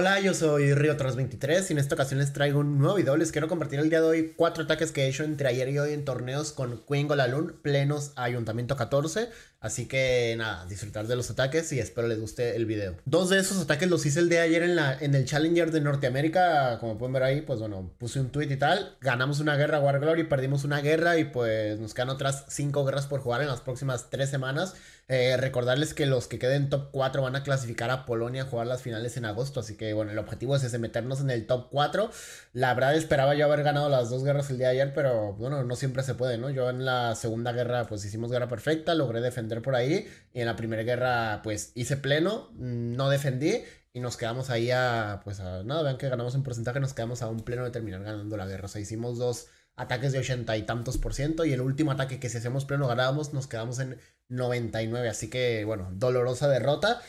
Hola, yo soy Tras 23 y en esta ocasión les traigo un nuevo video. Les quiero compartir el día de hoy cuatro ataques que he hecho entre ayer y hoy en torneos con Queen Golalun, plenos Ayuntamiento 14. Así que nada, disfrutar de los ataques y espero les guste el video. Dos de esos ataques los hice el de ayer en, la, en el Challenger de Norteamérica. Como pueden ver ahí, pues bueno, puse un tweet y tal. Ganamos una guerra War Glory, perdimos una guerra y pues nos quedan otras cinco guerras por jugar en las próximas tres semanas. Eh, recordarles que los que queden top 4 van a clasificar a Polonia a jugar las finales en agosto. Así que bueno, el objetivo es ese, meternos en el top 4. La verdad esperaba yo haber ganado las dos guerras el día de ayer, pero bueno, no siempre se puede, ¿no? Yo en la segunda guerra pues hicimos guerra perfecta, logré defender entrar por ahí. Y en la primera guerra, pues hice pleno, no defendí y nos quedamos ahí a, pues a, nada, vean que ganamos un porcentaje, nos quedamos a un pleno de terminar ganando la guerra. O sea, hicimos dos ataques de ochenta y tantos por ciento y el último ataque que si hacemos pleno ganábamos, nos quedamos en 99. Así que, bueno, dolorosa derrota.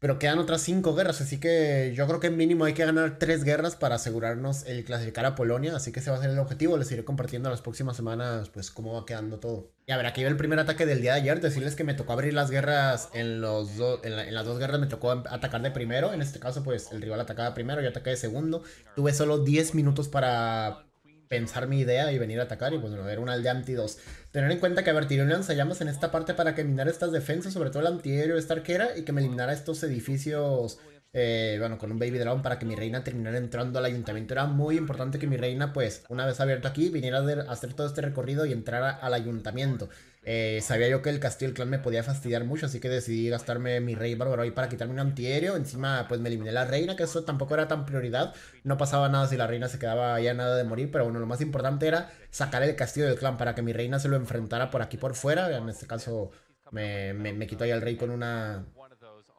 Pero quedan otras cinco guerras, así que yo creo que mínimo hay que ganar tres guerras para asegurarnos el clasificar a Polonia, así que ese va a ser el objetivo, les iré compartiendo las próximas semanas pues cómo va quedando todo. Y a ver, aquí va el primer ataque del día de ayer, decirles que me tocó abrir las guerras, en, los dos en, las dos guerras me tocó em, atacar de primero, en este caso pues el rival atacaba primero, yo ataqué de segundo, tuve solo 10 minutos para pensar mi idea y venir a atacar. Y pues bueno, era una aldea anti-2. Tener en cuenta que avertiría un lanzallamas en esta parte para que minara estas defensas, sobre todo el antiaéreo, esta arquera, y que me eliminara estos edificios. Eh, bueno, con un Baby Dragon para que mi reina terminara entrando al ayuntamiento. Era muy importante que mi reina, pues, una vez abierto aquí, viniera a hacer todo este recorrido y entrara al ayuntamiento. Eh, sabía yo que el castillo del clan me podía fastidiar mucho, así que decidí gastarme mi rey bárbaro ahí para quitarme un antiaéreo. Encima, pues me eliminé la reina, que eso tampoco era tan prioridad. No pasaba nada si la reina se quedaba ya nada de morir, pero bueno, lo más importante era sacar el castillo del clan para que mi reina se lo enfrentara por aquí por fuera. En este caso, me, me, quitó ahí al rey con una,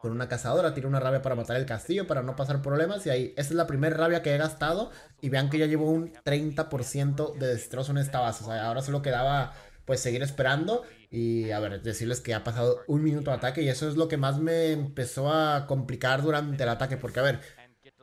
con una cazadora, tiro una rabia para matar el castillo, para no pasar problemas. Y ahí, esta es la primera rabia que he gastado. Y vean que ya llevo un 30% de destrozo en esta base. O sea, ahora solo quedaba pues seguir esperando y a ver, decirles que ha pasado un minuto de ataque y eso es lo que más me empezó a complicar durante el ataque, porque a ver,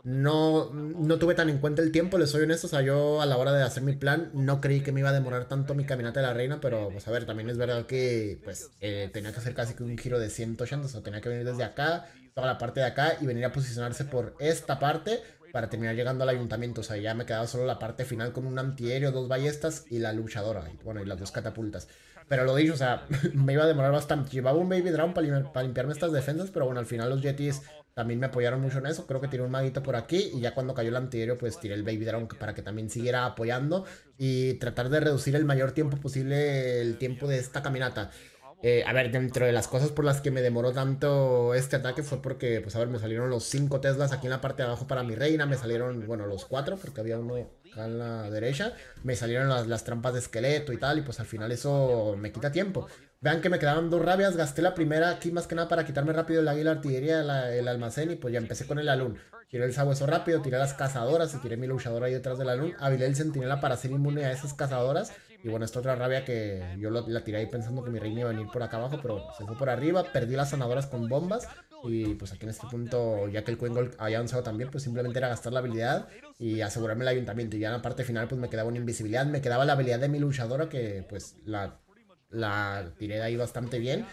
no, no tuve tan en cuenta el tiempo, les soy honesto, o sea, yo a la hora de hacer mi plan no creí que me iba a demorar tanto mi caminata de la reina, pero pues a ver, también es verdad que pues eh, tenía que hacer casi que un giro de 180, o sea, tenía que venir desde acá, toda la parte de acá y venir a posicionarse por esta parte para terminar llegando al ayuntamiento. O sea, ya me quedaba solo la parte final con un antiaéreo, dos ballestas y la luchadora. bueno, y las dos catapultas. Pero lo dicho, o sea, me iba a demorar bastante. Llevaba un Baby Drown para, limpiarme estas defensas, pero bueno, al final los Yetis también me apoyaron mucho en eso. Creo que tiré un maguito por aquí y ya cuando cayó el antiaéreo, pues tiré el Baby Drown para que también siguiera apoyando y tratar de reducir el mayor tiempo posible el tiempo de esta caminata. Eh, a ver, dentro de las cosas por las que me demoró tanto este ataque fue porque, pues a ver, me salieron los cinco Teslas aquí en la parte de abajo para mi reina, me salieron, bueno, los cuatro, porque había uno acá en la derecha, me salieron las, trampas de esqueleto y tal, y pues al final eso me quita tiempo. Vean que me quedaban dos rabias, gasté la primera aquí más que nada para quitarme rápido el águila artillería, el almacén y pues ya empecé con el alun. Tiré el sabueso rápido, tiré las cazadoras y tiré mi luchador ahí detrás del alun. Habilé el centinela para ser inmune a esas cazadoras y bueno, esta otra rabia que yo la tiré ahí pensando que mi reina iba a venir por acá abajo, pero se fue por arriba, perdí las sanadoras con bombas. Y pues aquí en este punto, ya que el cuengol había avanzado también, pues simplemente era gastar la habilidad y asegurarme el ayuntamiento. Y ya en la parte final, pues me quedaba una invisibilidad, me quedaba la habilidad de mi luchadora, que pues la, la tiré de ahí bastante bien.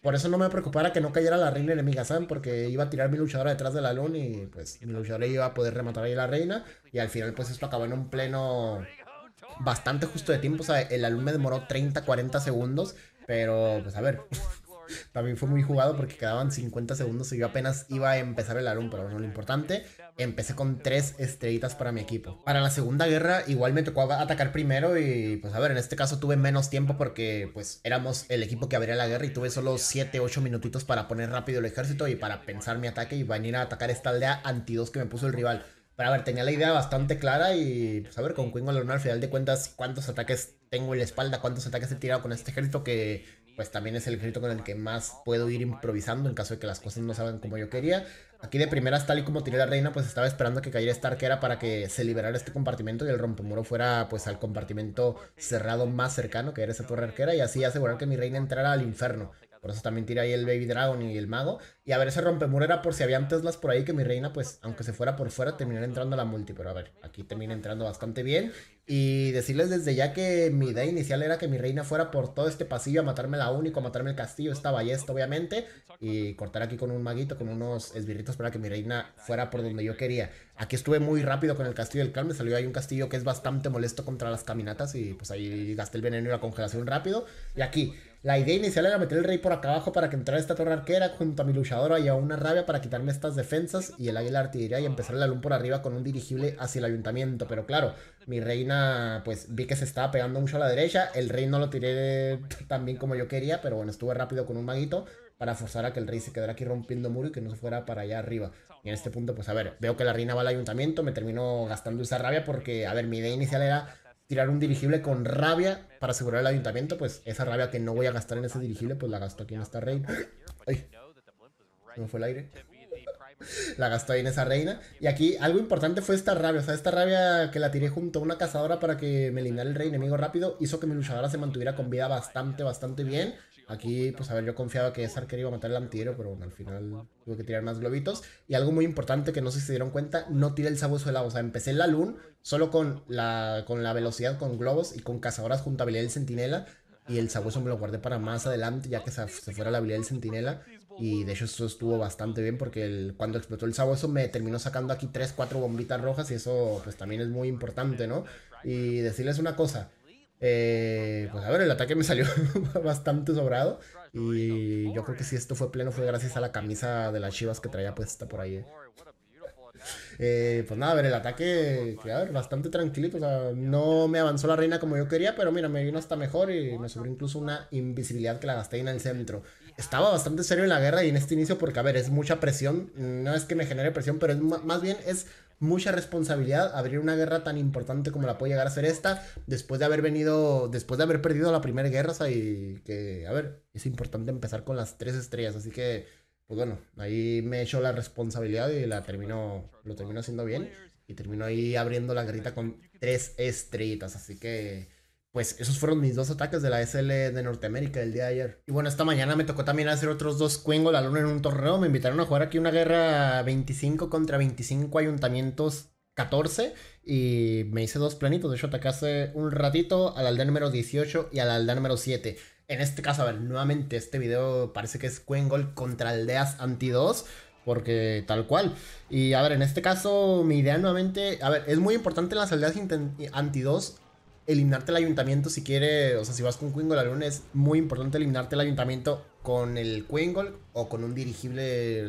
Por eso no me preocupara que no cayera la reina enemiga, ¿saben? Porque iba a tirar mi luchadora detrás de la luna y pues mi luchadora iba a poder rematar ahí la reina. Y al final pues esto acabó en un pleno bastante justo de tiempo. O sea, el me demoró 30, 40 segundos. Pero, pues a ver. También fue muy jugado porque quedaban 50 segundos y yo apenas iba a empezar el álbum, pero bueno, lo importante, empecé con tres estrellitas para mi equipo. Para la segunda guerra igual me tocó atacar primero y pues a ver, en este caso tuve menos tiempo porque pues éramos el equipo que abría la guerra y tuve solo 7, 8 minutitos para poner rápido el ejército y para pensar mi ataque y venir a atacar esta aldea anti que me puso el rival. Pero a ver, tenía la idea bastante clara y pues a ver, con Queen Alonar al final de cuentas cuántos ataques tengo en la espalda, cuántos ataques he tirado con este ejército que pues también es el ejército con el que más puedo ir improvisando en caso de que las cosas no salgan como yo quería. Aquí de primeras, tal y como tiré la reina, pues estaba esperando que cayera esta arquera para que se liberara este compartimento y el rompemuro fuera pues al compartimento cerrado más cercano, que era esa torre arquera, y así asegurar que mi reina entrara al infierno. Por eso también tira ahí el Baby Dragon y el Mago. Y a ver, ese rompemuro era por si habían Teslas por ahí que mi reina, pues, aunque se fuera por fuera, Terminó entrando a la multi. Pero a ver, aquí termina entrando bastante bien. Y decirles desde ya que mi idea inicial era que mi reina fuera por todo este pasillo a matarme la única, a matarme el castillo, esta ballesta, obviamente. Y cortar aquí con un maguito, con unos esbirritos para que mi reina fuera por donde yo quería. Aquí estuve muy rápido con el castillo del calme Me salió ahí un castillo que es bastante molesto contra las caminatas. Y pues ahí gasté el veneno y la congelación rápido. Y aquí la idea inicial era meter el rey por acá abajo para que entrara esta torre arquera junto a mi luchadora y a una rabia para quitarme estas defensas y el águila artillería y empezar el alum por arriba con un dirigible hacia el ayuntamiento. Pero claro, mi reina pues vi que se estaba pegando mucho a la derecha. El rey no lo tiré tan bien como yo quería, pero bueno, estuve rápido con un maguito para forzar a que el rey se quedara aquí rompiendo muro y que no se fuera para allá arriba. Y en este punto, pues a ver, veo que la reina va al ayuntamiento, me termino gastando esa rabia porque, a ver, mi idea inicial era tirar un dirigible con rabia para asegurar el ayuntamiento, pues esa rabia que no voy a gastar en ese dirigible, pues la gasto aquí en esta reina. Ay, fue el aire. La gastó ahí en esa reina. Y aquí algo importante fue esta rabia. O sea, esta rabia que la tiré junto a una cazadora para que me eliminara el rey enemigo rápido hizo que mi luchadora se mantuviera con vida bastante, bastante bien. Aquí, pues, a ver, yo confiaba que iba a matar el antiero, pero bueno, al final tuve que tirar más globitos. Y algo muy importante que no sé si se dieron cuenta, no tiré el sabueso de lado. O sea, empecé en la luna solo con la, con la velocidad, con globos y con cazadoras junto a habilidad del sentinela. Y el sabueso me lo guardé para más adelante, ya que se, fuera la habilidad del centinela. Y de hecho eso estuvo bastante bien porque cuando explotó el sabueso me terminó sacando aquí 3, 4 bombitas rojas y eso pues también es muy importante, ¿no? Y decirles una cosa, eh, pues a ver, el ataque me salió bastante sobrado. Y yo creo que si esto fue pleno fue gracias a la camisa de las chivas que traía puesta por ahí. Eh. Eh, pues nada, a ver, el ataque, a ver, bastante tranquilito. O sea, no me avanzó la reina como yo quería, pero mira, me vino hasta mejor y me sobró incluso una invisibilidad que la gasté en el centro. Estaba bastante serio en la guerra y en este inicio porque, a ver, es mucha presión. No es que me genere presión, pero más bien es mucha responsabilidad abrir una guerra tan importante como la puede llegar a ser esta, después de haber venido, después de haber perdido la primera guerra, o sea, y que, a ver, es importante empezar con las tres estrellas, así que, pues bueno, ahí me echo la responsabilidad y la termino, lo termino haciendo bien, y termino ahí abriendo la guerrita con tres estrellitas, así que pues esos fueron mis dos ataques de la SL de Norteamérica el día de ayer. Y bueno, esta mañana me tocó también hacer otros dos cuengol la luna en un torneo. Me invitaron a jugar aquí una guerra 25 contra 25 ayuntamientos 14 y me hice dos planitos. De hecho, ataqué hace un ratito al aldea número 18 y al aldea número 7. En este caso, a ver, nuevamente este video parece que es cuengol contra aldeas anti 2 porque tal cual. Y a ver, en este caso, mi idea nuevamente, a ver, es muy importante las aldeas anti 2 eliminarte el ayuntamiento si quiere, o sea, si vas con Quingol Luna, es muy importante eliminarte el ayuntamiento con el cuengol o con un dirigible,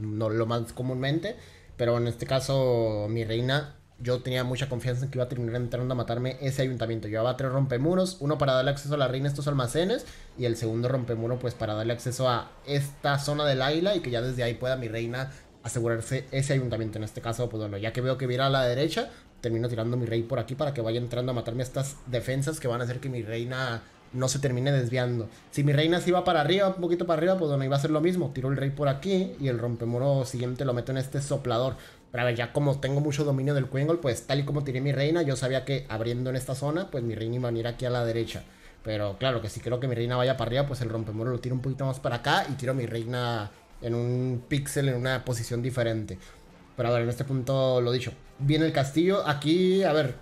no lo más comúnmente, pero en este caso mi reina, yo tenía mucha confianza en que iba a terminar entrando a matarme ese ayuntamiento. Llevaba tres rompemuros, uno para darle acceso a la reina a estos almacenes y el segundo rompemuro pues para darle acceso a esta zona del águila y que ya desde ahí pueda mi reina asegurarse ese ayuntamiento en este caso, pues ya que veo que viera a la derecha, termino tirando mi rey por aquí para que vaya entrando a matarme estas defensas que van a hacer que mi reina no se termine desviando. Si mi reina se iba para arriba, un poquito para arriba, pues no iba a ser lo mismo. Tiro el rey por aquí y el rompemuro siguiente lo meto en este soplador. Pero a ver, ya como tengo mucho dominio del cuengol, pues tal y como tiré mi reina, yo sabía que abriendo en esta zona, pues mi reina iba a venir aquí a la derecha. Pero claro, que si quiero que mi reina vaya para arriba, pues el rompemuro lo tiro un poquito más para acá y tiro mi reina en un píxel, en una posición diferente. Pero a ver, en este punto lo dicho. Viene el castillo. Aquí, a ver.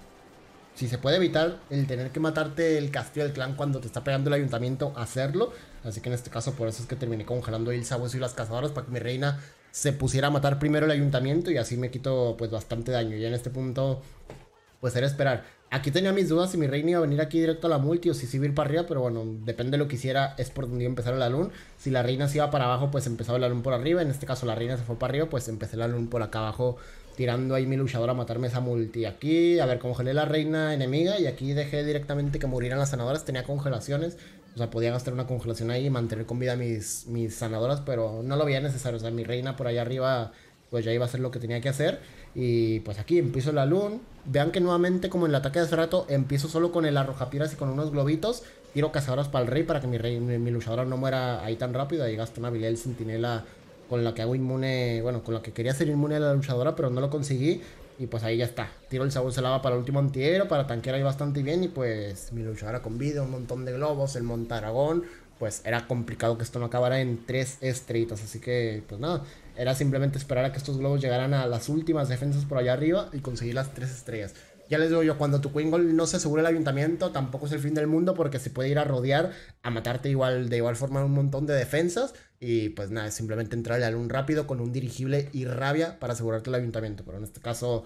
Si se puede evitar el tener que matarte el castillo del clan cuando te está pegando el ayuntamiento, hacerlo. Así que en este caso, por eso es que terminé congelando el sabueso y las cazadoras para que mi reina se pusiera a matar primero el ayuntamiento y así me quito pues bastante daño. y en este punto, pues era esperar. Aquí tenía mis dudas si mi reina iba a venir aquí directo a la multi o si ir para arriba, pero bueno, depende de lo que hiciera, es por donde iba a empezar el alun. Si la reina se iba para abajo, pues empezaba el luna por arriba. En este caso la reina se fue para arriba, pues empecé el luna por acá abajo, tirando ahí mi luchador a matarme esa multi. Aquí, a ver, congelé la reina enemiga y aquí dejé directamente que murieran las sanadoras. Tenía congelaciones, o sea, podía gastar una congelación ahí y mantener con vida mis, mis sanadoras, pero no lo veía necesario. O sea, mi reina por allá arriba pues ya iba a hacer lo que tenía que hacer. Y pues aquí empiezo la luna. Vean que nuevamente, como en el ataque de hace rato, empiezo solo con el arrojapiras y con unos globitos. Tiro cazadoras para el rey para que mi, rey, mi, luchadora no muera ahí tan rápido. Ahí gasto una habilidad el centinela con la que hago inmune, bueno, con la que quería ser inmune a la luchadora, pero no lo conseguí. Y pues ahí ya está. Tiro el sabor se para el último antiero para tanquear ahí bastante bien. Y pues mi luchadora con vida, un montón de globos, el montaragón. Pues era complicado que esto no acabara en tres estrellitas. Así que, pues nada. Era simplemente esperar a que estos globos llegaran a las últimas defensas por allá arriba y conseguir las tres estrellas. Ya les digo yo, cuando tu Queen no se asegure el ayuntamiento, tampoco es el fin del mundo porque se puede ir a rodear, a matarte igual, de igual forma un montón de defensas. Y pues nada, es simplemente entrarle al un rápido con un dirigible y rabia para asegurarte el ayuntamiento. Pero en este caso,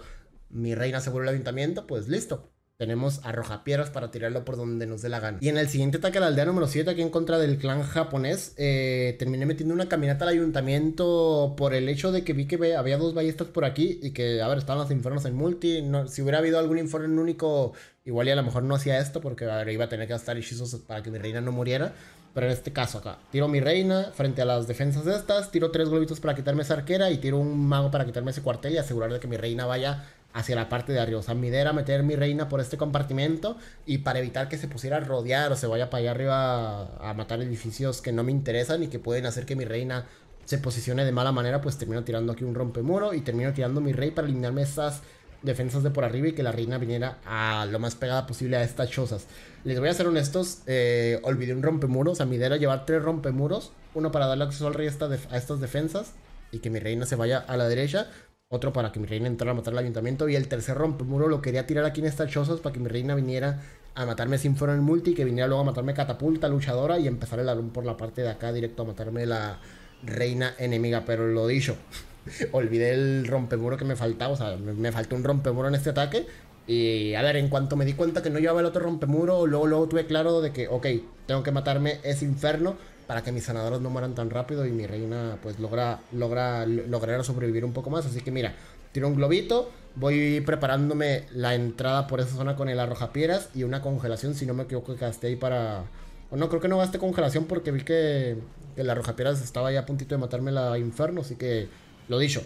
mi reina aseguró el ayuntamiento, pues listo. Tenemos a para tirarlo por donde nos dé la gana. Y en el siguiente ataque a la aldea número 7, aquí en contra del clan japonés, eh, terminé metiendo una caminata al ayuntamiento por el hecho de que vi que había dos ballestas por aquí y que, a ver, estaban los infernos en multi. si hubiera habido algún informe en único, igual y a lo mejor no hacía esto porque, a ver, iba a tener que gastar hechizos para que mi reina no muriera. Pero en este caso acá, tiro mi reina frente a las defensas de estas, tiro tres globitos para quitarme esa arquera y tiro un mago para quitarme ese cuartel y asegurar de que mi reina vaya hacia la parte de arriba. O sea, mi idea era meter mi reina por este compartimento y para evitar que se pusiera a rodear o se vaya para allá arriba a, matar edificios que no me interesan y que pueden hacer que mi reina se posicione de mala manera, pues termino tirando aquí un rompemuro y termino tirando mi rey para eliminarme esas defensas de por arriba y que la reina viniera a lo más pegada posible a estas chozas. Les voy a ser honestos, eh, olvidé un rompemuro, o sea, mi idea era llevar tres rompemuros, uno para darle acceso al rey a estas defensas y que mi reina se vaya a la derecha, otro para que mi reina entrara a matar al ayuntamiento. Y el tercer rompemuro lo quería tirar aquí en estas chozas para que mi reina viniera a matarme sin fuera en el multi, que viniera luego a matarme catapulta, luchadora y empezar el alum por la parte de acá directo a matarme la reina enemiga. Pero lo dicho, olvidé el rompemuro que me faltaba, o sea, me, faltó un rompemuro en este ataque. Y a ver, en cuanto me di cuenta que no llevaba el otro rompemuro, luego, luego tuve claro de que, ok, tengo que matarme ese inferno para que mis sanadores no mueran tan rápido y mi reina pues logra, logra lograr sobrevivir un poco más. Así que mira, tiro un globito, voy preparándome la entrada por esa zona con el arrojapieras y una congelación, si no me equivoco, gasté ahí para... O no, creo que no gasté congelación porque vi que, el arrojapieras estaba ya a puntito de matarme la inferno, así que lo dicho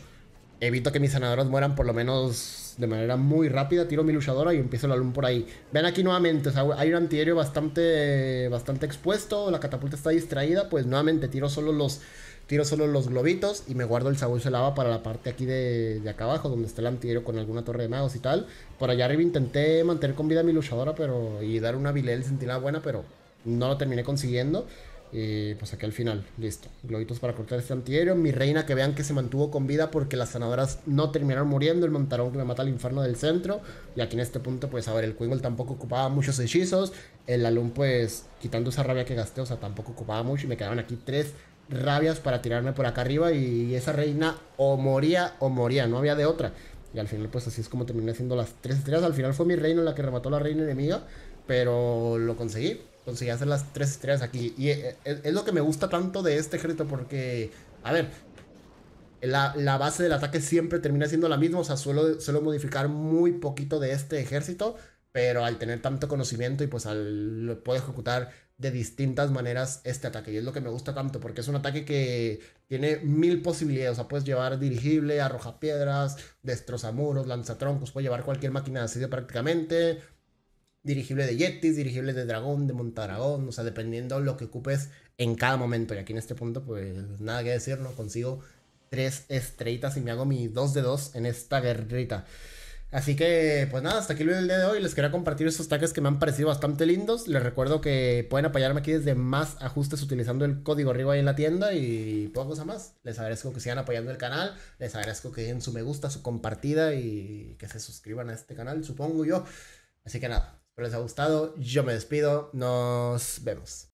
evito que mis sanadoras mueran por lo menos de manera muy rápida. Tiro mi luchadora y empiezo el luna por ahí. Ven aquí nuevamente, hay un antiaéreo bastante, bastante expuesto. La catapulta está distraída. Pues nuevamente tiro solo los, tiro solo los globitos y me guardo el sabueso de lava para la parte aquí de, de acá abajo, donde está el antiaéreo con alguna torre de magos y tal. Por allá arriba intenté mantener con vida mi luchadora pero, y dar una vilel sentinela buena, pero no lo terminé consiguiendo. Y pues aquí al final, listo. Globitos para cortar este antihéroe, Mi reina que vean que se mantuvo con vida porque las sanadoras no terminaron muriendo. El montarón que me mata al infierno del centro. Y aquí en este punto, pues a ver, el Quingle tampoco ocupaba muchos hechizos. El Alum, pues quitando esa rabia que gasté, o sea, tampoco ocupaba mucho. Y me quedaban aquí tres rabias para tirarme por acá arriba. Y esa reina o moría o moría, no había de otra. Y al final, pues así es como terminé haciendo las tres estrellas. Al final fue mi reina la que remató la reina enemiga. Pero lo conseguí conseguí hacer las tres estrellas aquí. Y eh, eh, es, lo que me gusta tanto de este ejército porque, a ver, la, base del ataque siempre termina siendo la misma, o sea, suelo, modificar muy poquito de este ejército, pero al tener tanto conocimiento y pues al, lo puedo ejecutar de distintas maneras este ataque, y es lo que me gusta tanto, porque es un ataque que tiene mil posibilidades, o sea, puedes llevar dirigible, arroja piedras, destroza muros, lanza troncos, puedes llevar cualquier máquina de asedio prácticamente, dirigible de Yetis, dirigible de Dragón, de Montadragón, o sea, dependiendo lo que ocupes en cada momento. Y aquí en este punto, pues nada que decir, no consigo tres estreitas y me hago mi 2 de 2 en esta guerrita. Así que, pues nada, hasta aquí el video del día de hoy. Les quería compartir esos taques que me han parecido bastante lindos. Les recuerdo que pueden apoyarme aquí desde más ajustes utilizando el código arriba ahí en la tienda y poca cosa más. Les agradezco que sigan apoyando el canal. Les agradezco que den su me gusta, su compartida y que se suscriban a este canal, supongo yo. Así que nada, Espero les ha gustado. Yo me despido. Nos vemos.